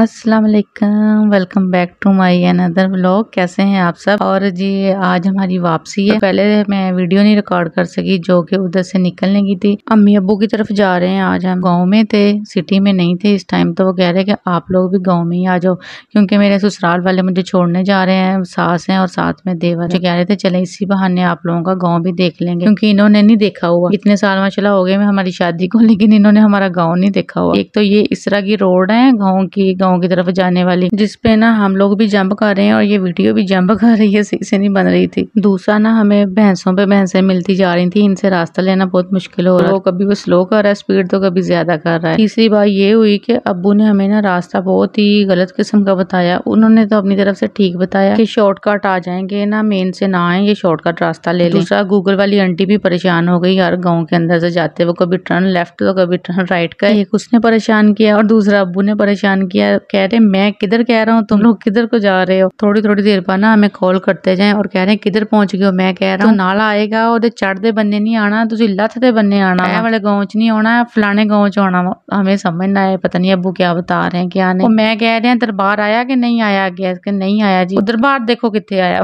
अस्सलाम वालेकुम welcome back to my another vlog कैसे हैं आप सब और जी आज हमारी वापसी है पहले मैं वीडियो नहीं रिकॉर्ड कर सकी जो कि उधर से निकलने की थी अम्मी अबू की तरफ जा रहे हैं आज हम गांव में थे सिटी में नहीं थे इस टाइम तो वो कह रहे हैं कि आप लोग भी गाँव में ही आ जाओ क्योंकि मेरे ससुराल वाले मुझे छोड़ने जा रहे हैं सास हैं और साथ में देवर जो कह रहे थे चले इसी बहाने आप लोगों का गाँव भी देख लेंगे क्योंकि इन्होंने नहीं देखा हुआ इतने साल माशाला हो गए हमारी शादी को लेकिन इन्होंने हमारा गाँव नहीं देखा हुआ एक तो ये इस तरह की रोड है गाँव की गाँव की तरफ जाने वाली जिसपे ना हम लोग भी जंप कर रहे हैं और ये वीडियो भी जंप कर रही है सही से नहीं बन रही थी दूसरा ना हमें भैंसों पे भैंसें मिलती जा रही थी इनसे रास्ता लेना बहुत मुश्किल हो रहा है कभी वो स्लो कर रहा है स्पीड तो कभी ज्यादा कर रहा है तीसरी बात ये हुई कि अबू ने हमें ना रास्ता बहुत ही गलत किस्म का बताया उन्होंने तो अपनी तरफ से ठीक बताया कि शॉर्टकट आ जाएंगे ना मेन से ना आए ये शॉर्टकट रास्ता ले लें दूसरा गूगल वाली आंटी भी परेशान हो गई यार गाँव के अंदर से जाते वो कभी टर्न लेफ्ट तो कभी टर्न राइट का एक उसने परेशान किया और दूसरा अबू ने परेशान किया कह रहे मैं किधर कह रहा हूँ तुम लोग किधर को जा रहे हो थोड़ी थोड़ी देर बाद ना हमें कॉल करते जाए और कह रहे हैं किधर पहुंच गए हो मैं कह रहा तो हूँ नाला आएगा और चढ़ते बन्ने नहीं आना तुझे लथ दे बन्ने आना है वाले गाँव च नहीं आना फलाने गाँव च आना हमें समझ ना आए पता नहीं अबू क्या बता रहे हैं क्या नहीं मैं कह रहे हैं दरबार आया कि नहीं आया गया नहीं आया जी दरबार देखो कितने आया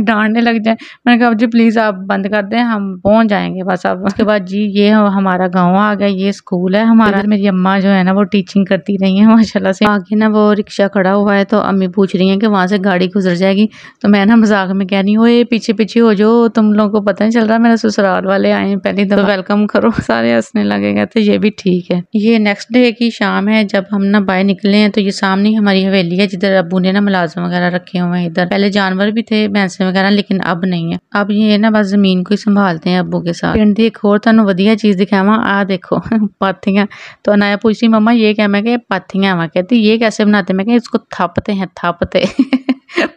डांटने लग जाए मैंने कहा जी प्लीज़ आप बंद कर दें हम पहुंच जाएंगे बस अब उसके बाद जी ये हमारा गांव आ गया ये स्कूल है हमारा तो मेरी अम्मा जो है ना वो टीचिंग करती रही है माशाल्लाह से आगे ना वो रिक्शा खड़ा हुआ है तो अम्मी पूछ रही है कि वहाँ से गाड़ी गुजर जाएगी तो मैं ना मजाक में कह रही हूँ ये पीछे पीछे हो जो तुम लोगों को पता नहीं चल रहा मेरा ससुराल वाले आए हैं पहले तो वेलकम करो सारे हंसने लगेगा तो ये भी ठीक है ये नेक्स्ट डे की शाम है जब हम ना बाहर निकले हैं तो ये सामने हमारी हवेली है जिधर अबू ने ना मुलाजम वगैरह रखे हुए हैं इधर पहले जानवर भी थे भैंस पैसे वगैरह लेकिन अब नहीं है अब ये ना बस जमीन को ही संभालते हैं अबू के साथ पिंड की एक और तुम वाइया चीज दिखावा आ देखो पाथियां तो अनाया पूछती मम्मा ये क्या मैं पाथियां वहां कहती तो ये कैसे बनाते मैं इसको थपते हैं थपते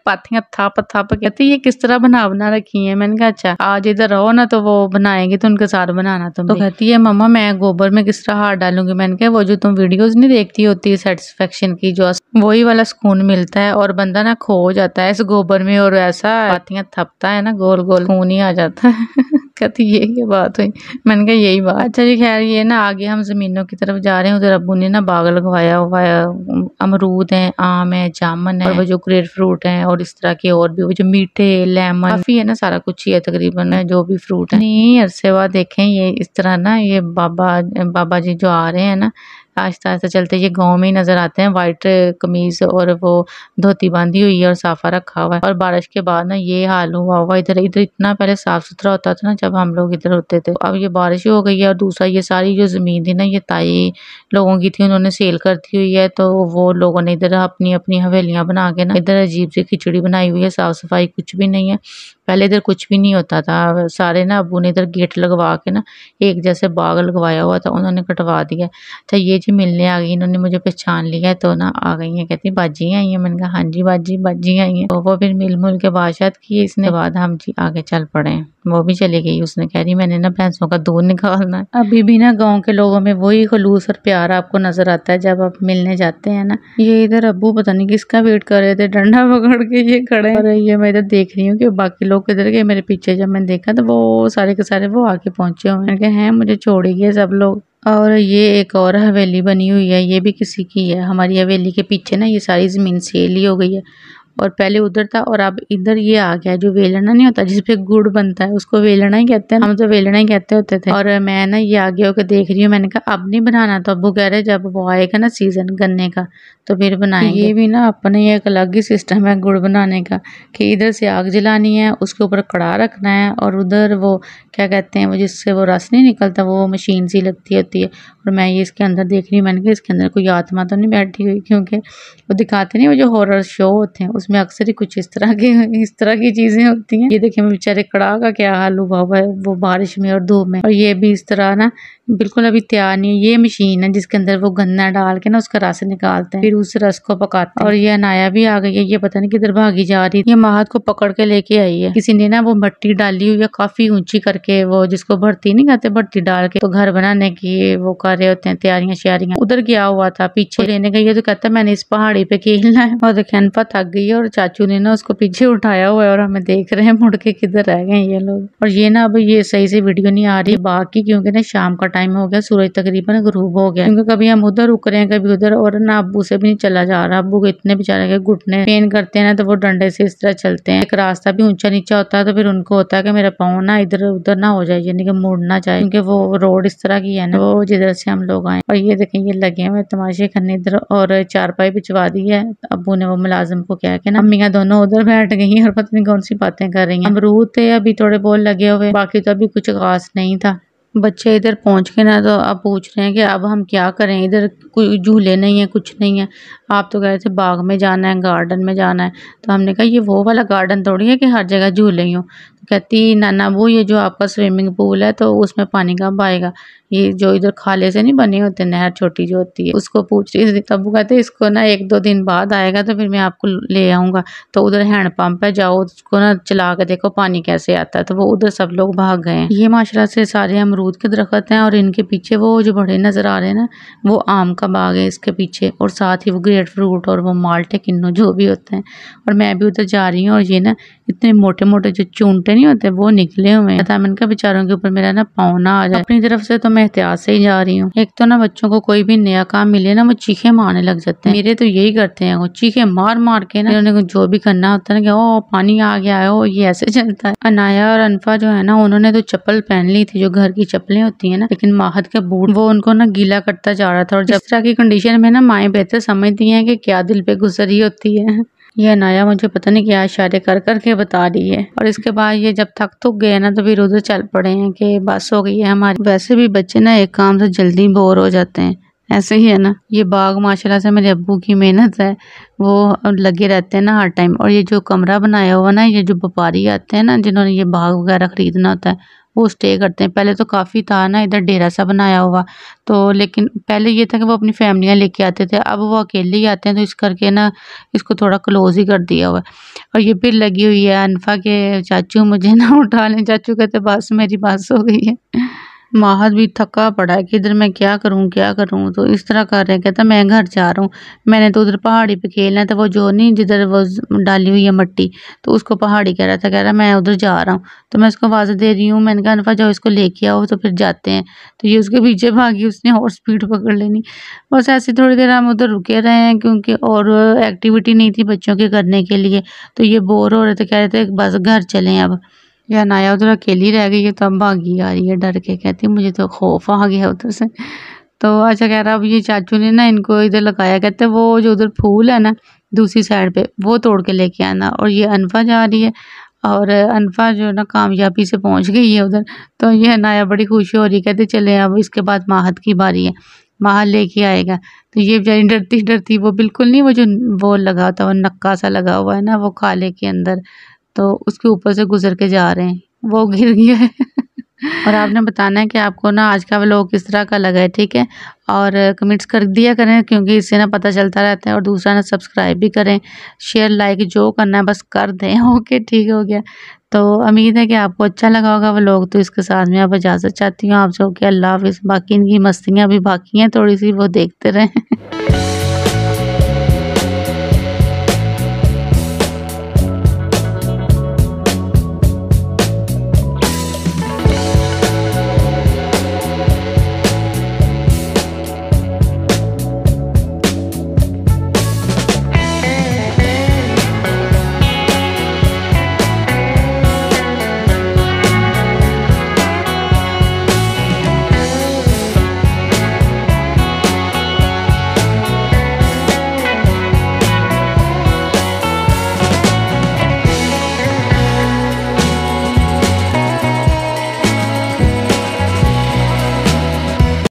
पाथियां थाप थाप कहती तो ये किस तरह बना बना रखी है मैंने कहा अच्छा आज इधर रहो ना तो वो बनाएंगे तो उनके साथ बनाना तुम तो कहती है मम्मा मैं गोबर में किस तरह हार डालूंगी मैंने कहा वो जो तुम वीडियोस नहीं देखती होती सेटिस्फेक्शन की जो वही वाला सुकून मिलता है और बंदा ना खो जाता है इस गोबर में और ऐसा पाथियाँ थपता है ना गोल गोल खून ही आ जाता है दिक्कत ये क्या बात हुई मैंने कहा यही बात अच्छा जी खैर ये ना आगे हम ज़मीनों की तरफ जा रहे हैं उधर अबू ने ना बाग लगवाया हुआ है अमरूद है आम है जामन है और वो जो ग्रेट फ्रूट है और इस तरह के और भी वो जो मीठे लेमन काफ़ी है ना सारा कुछ ही है तकरीबन जो भी फ्रूट है नहीं अरसे बाद देखे ये इस तरह ना ये बाबा बाबा जी जो आ रहे हैं ना आहिस्ता आहिस्ता चलते ये गाँव में ही नजर आते हैं व्हाइट कमीज और वो धोती बांधी हुई है और साफा रखा हुआ है और बारिश के बाद ना ये हाल हुआ हुआ इधर इधर इतना पहले साफ सुथरा होता था ना जब हम लोग इधर होते थे अब ये बारिश हो गई है और दूसरा ये सारी जो ज़मीन थी ना ये ताई लोगों की थी उन्होंने सेल कर दी हुई है तो वो लोगों ने इधर अपनी अपनी हवेलियाँ बना के ना इधर अजीब सी खिचड़ी बनाई हुई है साफ सफाई कुछ भी नहीं है पहले इधर कुछ भी नहीं होता था सारे ना अबू ने इधर गेट लगवा के ना एक जैसे बाग लगवाया हुआ था उन्होंने कटवा दिया अच्छा ये जी मिलने आ गई इन्होंने मुझे पहचान लिया तो ना आ गई हैं कहती बाजी आई हैं मैंने कहा हाँ जी बाजी बाजी आई हैं तो वो फिर मिल मुल के बादशाह की इसने बाद हम हाँ जी आगे चल पड़े हैं वो भी चली गई उसने कह रही मैंने ना भैंसों का दूध निकालना है अभी भी ना गांव के लोगों में वही खलूस और प्यार आपको नजर आता है जब आप मिलने जाते हैं ना ये इधर अबू पता नहीं किसका वेट कर रहे थे डंडा पकड़ के ये खड़े और ये मैं इधर देख रही हूँ की बाकी लोग किधर गए मेरे पीछे जब मैंने देखा तो वो सारे के सारे वो आके पहुंचे हुए हैं है मुझे छोड़ गए सब लोग और ये एक और हवेली बनी हुई है ये भी किसी की है हमारी हवेली के पीछे ना ये सारी ज़मीन सेल ही हो गई है और पहले उधर था और अब इधर ये आ गया जो वेलना नहीं होता जिसपे गुड़ बनता है उसको वेलना ही कहते हैं हम तो वेलना ही कहते होते थे और मैं ना ये आगे होकर देख रही हूँ मैंने कहा अब नहीं बनाना तो अबू कह रहे जब वो आएगा ना सीजन गन्ने का तो फिर बनाए ये भी ना अपने एक अलग ही सिस्टम है गुड़ बनाने का कि इधर से आग जलानी है उसके ऊपर कड़ा रखना है और उधर वो क्या कहते हैं वो जिससे वो रस नहीं निकलता वो मशीन सी लगती होती है और मैं ये इसके अंदर देख रही हूँ मैंने कहा इसके अंदर कोई आत्मा तो नहीं बैठी हुई क्योंकि वो दिखाते नहीं वो जो हॉरर शो होते हैं उसमें अक्सर ही कुछ इस तरह के इस तरह की चीज़ें होती हैं ये देखिए मैं बेचारे कड़ा का क्या हाल हुआ हुआ है वो बारिश में और धूप में और ये भी इस तरह ना बिल्कुल अभी तैयार नहीं है ये मशीन है जिसके अंदर वो गन्ना डाल के ना उसका रस निकालते हैं फिर उस रस को पकाते हैं और ये अनाया भी आ गई है ये पता नहीं किधर भागी जा रही है ये महत को पकड़ के लेके आई है किसी ने ना वो भट्टी डाली हुई है काफी ऊंची करके वो जिसको भर्ती नहीं कहते भर्ती डाल के तो घर बनाने की वो कर कर रहे होते हैं तैयारियां श्यारियां उधर गया हुआ था पीछे लेने गई है तो कहता है मैंने इस पहाड़ी पे खेलना है और पा थक गई है और चाचू ने ना उसको पीछे उठाया हुआ है और हमें देख रहे हैं मुड़ के किधर रह गए ये लोग और ये ना अब ये सही से वीडियो नहीं आ रही बाकी क्योंकि ना शाम का टाइम हो गया सूरज तकरीबन ग्रूब हो गया क्योंकि कभी हम उधर रुक रहे हैं कभी उधर और ना अबू से भी नहीं चला जा रहा अबू को इतने बेचारे के घुटने पेन करते हैं ना तो वो डंडे से इस तरह चलते हैं एक रास्ता भी ऊंचा नीचा होता है तो फिर उनको होता है कि मेरा पाँव ना इधर उधर ना हो जाए यानी कि मुड़ ना क्योंकि वो रोड इस तरह की है ना वो जिधर से से हम लोग आए और ये देखें ये लगे हुए तमाशे करने इधर और चारपाई बिछवा दी है अबू ने वो मुलाजिम को क्या कहना अम्मी दोनों उधर बैठ गई हैं और पत्नी कौन सी बातें कर रही है अमरूद थे अभी थोड़े बहुत लगे हुए बाकी तो अभी कुछ खास नहीं था बच्चे इधर पहुंच के ना तो अब पूछ रहे हैं कि अब हम क्या करें इधर कोई झूले नहीं है कुछ नहीं है आप तो कह रहे थे बाग में जाना है गार्डन में जाना है तो हमने कहा ये वो वाला गार्डन थोड़ी है कि हर जगह झूले ही हों कहती नाना वो ये जो आपका स्विमिंग पूल है तो उसमें पानी कब आएगा ये जो इधर खाले से नहीं बने होते नहर छोटी जो होती है उसको पूछ रही तब कहते इसको ना एक दो दिन बाद आएगा तो फिर मैं आपको ले आऊँगा तो उधर हैंड पंप है जाओ उसको ना चला के देखो पानी कैसे आता है तो वो उधर सब लोग भाग गए हैं ये माशरा से सारे अमरूद के दरख्त हैं और इनके पीछे वो जो बड़े नज़र आ रहे हैं ना वो आम का बाग है इसके पीछे और साथ ही वो ग्रेट फ्रूट और वो माल्टे किन्नू जो भी होते हैं और मैं भी उधर जा रही हूँ और ये ना इतने मोटे मोटे जो चूंटे नहीं होते वो निकले हुए हैं तथा इनका बेचारों के ऊपर मेरा ना पावना आ जाए अपनी तरफ से तो मैं एहतियात से ही जा रही हूँ एक तो ना बच्चों को कोई भी नया काम मिले ना वो चीखे मारने लग जाते हैं मेरे तो यही करते हैं वो चीखे मार मार के ना उन्हें जो भी करना होता है ना कि ओ पानी आ गया है ओ ये ऐसे चलता है अनाया और अनफा जो है ना उन्होंने तो चप्पल पहन ली थी जो घर की चप्पलें होती है ना लेकिन माहत के बूट वो उनको ना गीला करता जा रहा था और जिस तरह की कंडीशन में ना माए बेहतर समझती है की क्या दिल पे गुजरी होती है ये नाया मुझे पता नहीं क्या इशारे कर कर के बता रही है और इसके बाद ये जब थक थक गए ना तो फिर उधर चल पड़े हैं कि बस हो गई है हमारी वैसे भी बच्चे ना एक काम से जल्दी बोर हो जाते हैं ऐसे ही है ना ये बाग माशाल्लाह से मेरे अब्बू की मेहनत है वो लगे रहते हैं ना हर टाइम और ये जो कमरा बनाया हुआ ना ये जो व्यापारी आते हैं ना जिन्होंने ये बाग वगैरह ख़रीदना होता है वो स्टे करते हैं पहले तो काफ़ी था ना इधर डेरा सा बनाया हुआ तो लेकिन पहले ये था कि वो अपनी फैमिलियाँ लेके आते थे अब वो अकेले ही आते हैं तो इस करके ना इसको थोड़ा क्लोज ही कर दिया हुआ और ये फिर लगी हुई है अनफा के चाचू मुझे ना उठा लें चाचू कहते बस मेरी बस हो गई है माहौल भी थका पड़ा है कि इधर मैं क्या करूँ क्या करूँ तो इस तरह कर रहे हैं कहता मैं घर जा रहा हूँ मैंने तो उधर पहाड़ी पे खेलना है तो वो जो नहीं जिधर वो डाली हुई है मट्टी तो उसको पहाड़ी कह रहा था कह रहा मैं उधर जा रहा हूँ तो मैं उसको आवाज़ दे रही हूँ मैंने कहा अनफा जाओ इसको लेके आओ तो फिर जाते हैं तो ये उसके पीछे भागी उसने और स्पीड पकड़ लेनी बस ऐसे थोड़ी देर हम उधर रुके रहे हैं क्योंकि और एक्टिविटी नहीं थी बच्चों के करने के लिए तो ये बोर हो रहे थे कह रहे थे बस घर चले अब या नाया उधर अकेली रह गई है तो अब भागी आ रही है डर के कहती मुझे तो खौफ आ गया उधर से तो अच्छा कह रहा अब ये चाचू ने ना इनको इधर लगाया कहते वो जो उधर फूल है ना दूसरी साइड पे वो तोड़ के लेके आना और ये अनफा जा रही है और अनफा जो ना कामयाबी से पहुंच गई है उधर तो ये नाया बड़ी खुशी हो रही है कहते चले अब इसके बाद माहत की बारी है माहत लेके आएगा तो ये बेचारी डरती डरती वो बिल्कुल नहीं वो जो वो लगा था वो नक्का सा लगा हुआ है ना वो खाले के अंदर तो उसके ऊपर से गुजर के जा रहे हैं वो गिर गया है और आपने बताना है कि आपको ना आज का व्लॉग किस तरह का लगा है ठीक है और कमेंट्स कर दिया करें क्योंकि इससे ना पता चलता रहता है और दूसरा ना सब्सक्राइब भी करें शेयर लाइक जो करना है बस कर दें ओके ठीक हो गया तो उम्मीद है कि आपको अच्छा लगा होगा वो लोग तो इसके साथ में आप इजाज़त चाहती हूँ आपसे ओके अल्लाह हाफिज़ बाकी इनकी मस्तियाँ भी बाकी हैं थोड़ी सी वो देखते रहें